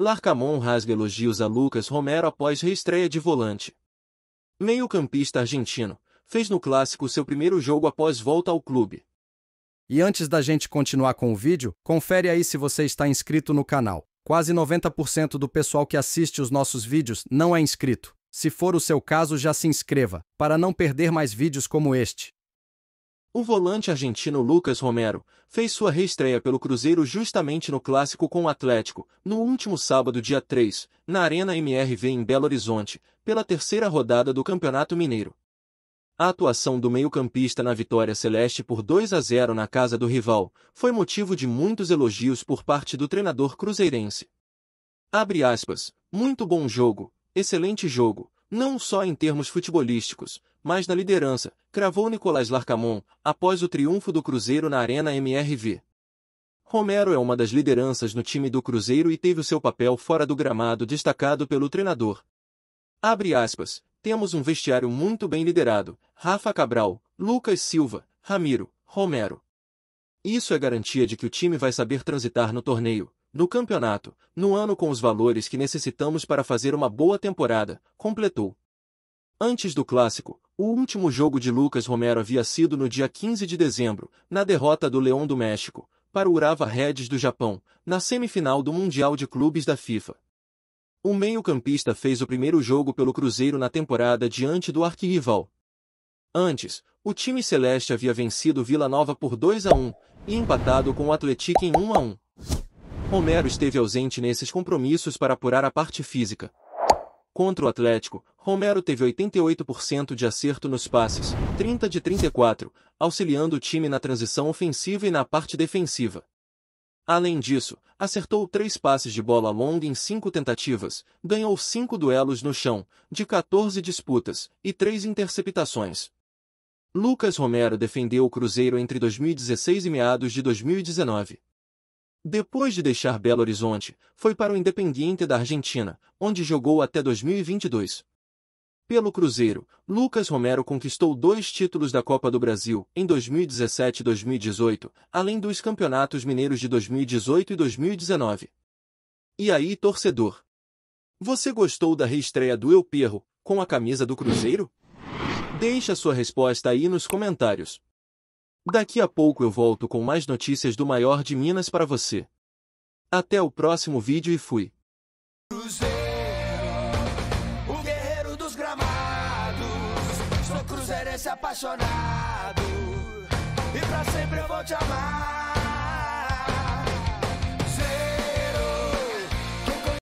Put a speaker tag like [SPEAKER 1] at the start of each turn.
[SPEAKER 1] Larcamon rasga elogios a Lucas Romero após reestreia de volante. Meio-campista argentino, fez no clássico seu primeiro jogo após volta ao clube. E antes da gente continuar com o vídeo, confere aí se você está inscrito no canal. Quase 90% do pessoal que assiste os nossos vídeos não é inscrito. Se for o seu caso, já se inscreva, para não perder mais vídeos como este. O volante argentino Lucas Romero fez sua reestreia pelo Cruzeiro justamente no clássico com o Atlético, no último sábado, dia 3, na Arena MRV em Belo Horizonte, pela terceira rodada do Campeonato Mineiro. A atuação do meio-campista na vitória celeste por 2 a 0 na casa do rival foi motivo de muitos elogios por parte do treinador cruzeirense. Abre aspas, muito bom jogo, excelente jogo, não só em termos futebolísticos, mas na liderança, cravou Nicolás Larcamon, após o triunfo do Cruzeiro na Arena MRV. Romero é uma das lideranças no time do Cruzeiro e teve o seu papel fora do gramado destacado pelo treinador. Abre aspas. Temos um vestiário muito bem liderado. Rafa Cabral, Lucas Silva, Ramiro, Romero. Isso é garantia de que o time vai saber transitar no torneio, no campeonato, no ano com os valores que necessitamos para fazer uma boa temporada, completou. Antes do clássico, o último jogo de Lucas Romero havia sido no dia 15 de dezembro, na derrota do Leão do México, para o Urava Reds do Japão, na semifinal do Mundial de Clubes da FIFA. O meio-campista fez o primeiro jogo pelo Cruzeiro na temporada diante do arquirrival. Antes, o time celeste havia vencido Vila Nova por 2 a 1 e empatado com o Atlético em 1 a 1. Romero esteve ausente nesses compromissos para apurar a parte física. Contra o Atlético, Romero teve 88% de acerto nos passes, 30 de 34, auxiliando o time na transição ofensiva e na parte defensiva. Além disso, acertou três passes de bola longa em cinco tentativas, ganhou cinco duelos no chão, de 14 disputas, e três interceptações. Lucas Romero defendeu o Cruzeiro entre 2016 e meados de 2019. Depois de deixar Belo Horizonte, foi para o Independiente da Argentina, onde jogou até 2022. Pelo Cruzeiro, Lucas Romero conquistou dois títulos da Copa do Brasil em 2017 e 2018, além dos Campeonatos Mineiros de 2018 e 2019. E aí, torcedor? Você gostou da reestreia do Eu Perro com a camisa do Cruzeiro? Deixe a sua resposta aí nos comentários. Daqui a pouco eu volto com mais notícias do maior de Minas para você. Até o próximo vídeo e fui. Cruzeiro, o guerreiro dos gramados. Sou cruzeirense apaixonado. E pra sempre eu vou te amar.